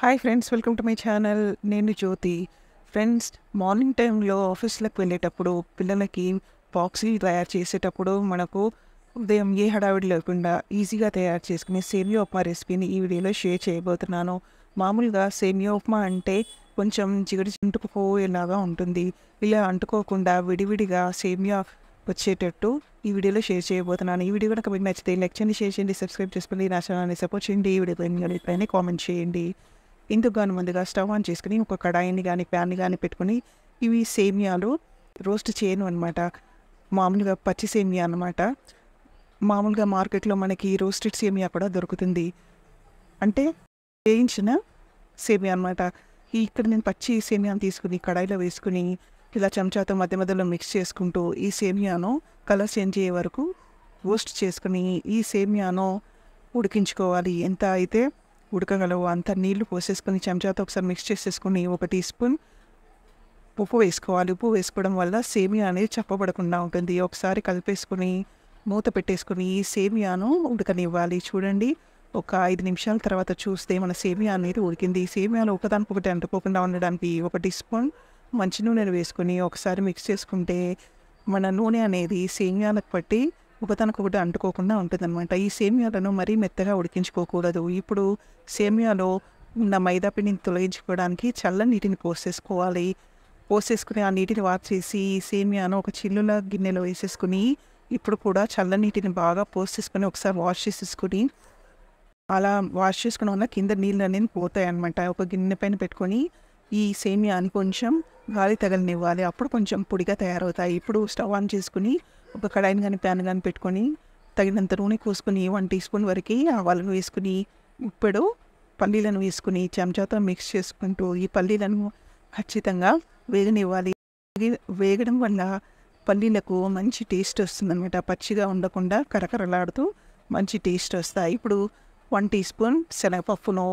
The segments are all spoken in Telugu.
hi friends welcome to my channel నేను జ్యోతి ఫ్రెండ్స్ మార్నింగ్ టైంలో ఆఫీస్లకు వెళ్ళేటప్పుడు పిల్లలకి బాక్సీ తయారు చేసేటప్పుడు మనకు ఉదయం ఏ హడావిడి లేకుండా ఈజీగా తయారు చేసుకునే సేమియా ఉప్మా రెసిపీని ఈ వీడియోలో షేర్ చేయబోతున్నాను మామూలుగా సేమియా ఉప్మా అంటే కొంచెం జిగడి చింటుకుపోయేలాగా ఉంటుంది ఇలా అంటుకోకుండా విడివిడిగా సేమియా వచ్చేటట్టు ఈ వీడియోలో షేర్ చేయబోతున్నాను ఈ వీడియో కనుక మీకు నచ్చితే లెక్చర్ని షేర్ చేయండి సబ్స్క్రైబ్ చేసుకోండి నా ఛానల్ని సపోర్ట్ చేయండి ఈ వీడియో పైన కామెంట్ చేయండి ఇందుకు ముందుగా స్టవ్ ఆన్ చేసుకుని ఒక కడాయిని కానీ ప్యాన్ని కానీ పెట్టుకుని ఇవి సేమియాలు రోస్ట్ చేయను అనమాట మామూలుగా పచ్చి సేమియా అనమాట మామూలుగా మార్కెట్లో మనకి రోస్టెడ్ సేమియా కూడా దొరుకుతుంది అంటే వేయించిన సేమియా అనమాట ఇక్కడ నేను పచ్చి సేమియాను తీసుకుని కడాయిలో వేసుకుని ఇలా చెంచాతో మధ్య మధ్యలో మిక్స్ చేసుకుంటూ ఈ సేమియాను కలర్ చేంజ్ అయ్యే వరకు రోస్ట్ చేసుకుని ఈ సేమియాను ఉడికించుకోవాలి ఎంత అయితే ఉడకగలవు అంత నీళ్లు పోసేసుకొని చెంచాతో ఒకసారి మిక్స్ చేసేసుకుని ఒక టీ స్పూన్ ఉప్పు వేసుకోవాలి ఉప్పు వేసుకోవడం వల్ల సేమియా అనేది చెప్పబడకుండా ఉంటుంది ఒకసారి కలిపేసుకుని మూత పెట్టేసుకుని ఈ సేమియాను ఉడకనివ్వాలి చూడండి ఒక ఐదు నిమిషాల తర్వాత చూస్తే మన సేమియా అనేది ఉడికింది ఈ ఒకదానికి ఒకటి అంటుకోకుండా ఉండడానికి ఒక టీ స్పూన్ మంచి నూనెను వేసుకుని ఒకసారి మిక్స్ చేసుకుంటే మన నూనె అనేది సేమియాలకు పట్టి ఒకదానికి ఒకటి అంటుకోకుండా ఉంటుందన్నమాట ఈ సేమియాలను మరీ మెత్తగా ఉడికించుకోకూడదు ఇప్పుడు సేమియాలో ఉన్న మైదా పిండిని తొలగించుకోవడానికి చల్ల నీటిని పోసేసుకోవాలి పోసేసుకుని ఆ నీటిని వాచేసి ఈ సేమియాను ఒక చిల్లుల గిన్నెలో వేసేసుకుని ఇప్పుడు కూడా చల్ల నీటిని బాగా పోసేసుకొని ఒకసారి వాష్ చేసేసుకుని అలా వాష్ చేసుకోవడం వల్ల కింద నీళ్ళు అనేది పోతాయి అనమాట ఒక గిన్నె పైన పెట్టుకొని ఈ సేమియాని కొంచెం గాలి తగలనివ్వాలి అప్పుడు కొంచెం పొడిగా తయారవుతాయి ఇప్పుడు స్టవ్ ఆన్ చేసుకుని ఒక కడాయిని కానీ ప్యాన్ కానీ పెట్టుకొని తగినంత నూనె కోసుకొని వన్ టీ స్పూన్ వరకు ఆవాలను వేసుకుని ఉప్పెడు పల్లీలను వేసుకుని చెంచాతో మిక్స్ చేసుకుంటూ ఈ పల్లీలను ఖచ్చితంగా వేగనివ్వాలి వేగడం వల్ల పల్లీలకు మంచి టేస్ట్ వస్తుందన్నమాట పచ్చిగా ఉండకుండా కరకరలాడుతూ మంచి టేస్ట్ వస్తాయి ఇప్పుడు వన్ టీ స్పూన్ శనగపప్పును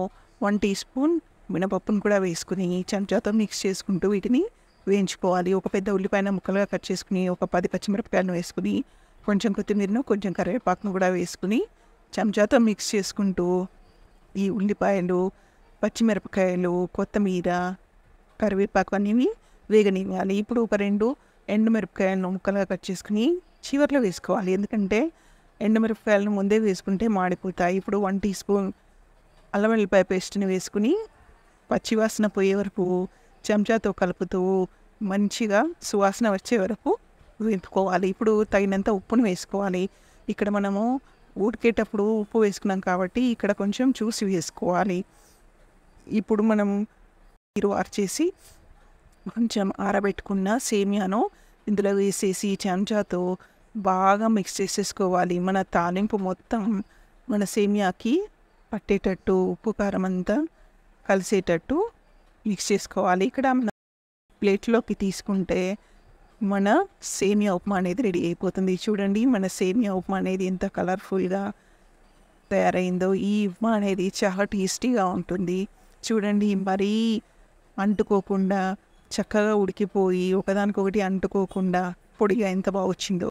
వన్ టీ స్పూన్ మినపప్పును కూడా వేసుకుని చెంచాతో మిక్స్ చేసుకుంటూ వీటిని వేయించుకోవాలి ఒక పెద్ద ఉల్లిపాయన ముక్కలుగా కట్ చేసుకుని ఒక పది పచ్చిమిరపకాయలను వేసుకుని కొంచెం కొత్తిమీరను కొంచెం కరివేపాకును కూడా వేసుకుని చెంచాతో మిక్స్ చేసుకుంటూ ఈ ఉల్లిపాయలు పచ్చిమిరపకాయలు కొత్తిమీర కరివేపాకు అనేవి వేగనివ్వాలి ఇప్పుడు ఒక రెండు ఎండుమిరపకాయలను ముక్కలుగా కట్ చేసుకుని చివరిలో వేసుకోవాలి ఎందుకంటే ఎండుమిరపకాయలను ముందే వేసుకుంటే మాడిపోతాయి ఇప్పుడు వన్ టీ స్పూన్ అల్లం వెల్లిపాయ పేస్ట్ని వేసుకుని పచ్చివాసన పోయే వరకు చెంచాతో కలుపుతూ మంచిగా సువాసన వచ్చే వరకు వేపుకోవాలి ఇప్పుడు తగినంత ఉప్పును వేసుకోవాలి ఇక్కడ మనము ఉడికేటప్పుడు ఉప్పు వేసుకున్నాం కాబట్టి ఇక్కడ కొంచెం చూసి వేసుకోవాలి ఇప్పుడు మనం నీరు ఆర్చేసి కొంచెం ఆరబెట్టుకున్న సేమియాను ఇందులో వేసేసి చెంచాతో బాగా మిక్స్ చేసేసుకోవాలి మన తాలింపు మొత్తం మన సేమియాకి పట్టేటట్టు ఉప్పు కారం అంతా కలిసేటట్టు మిక్స్ చేసుకోవాలి ఇక్కడ ప్లేట్లోకి తీసుకుంటే మన సేమియా ఉప్మా అనేది రెడీ అయిపోతుంది చూడండి మన సేమియా ఉప్మా అనేది ఎంత కలర్ఫుల్గా తయారైందో ఈ ఉప్మా అనేది చాలా టేస్టీగా ఉంటుంది చూడండి మరీ అంటుకోకుండా చక్కగా ఉడికిపోయి ఒకదానికొకటి అంటుకోకుండా పొడిగా ఎంత బాగా వచ్చిందో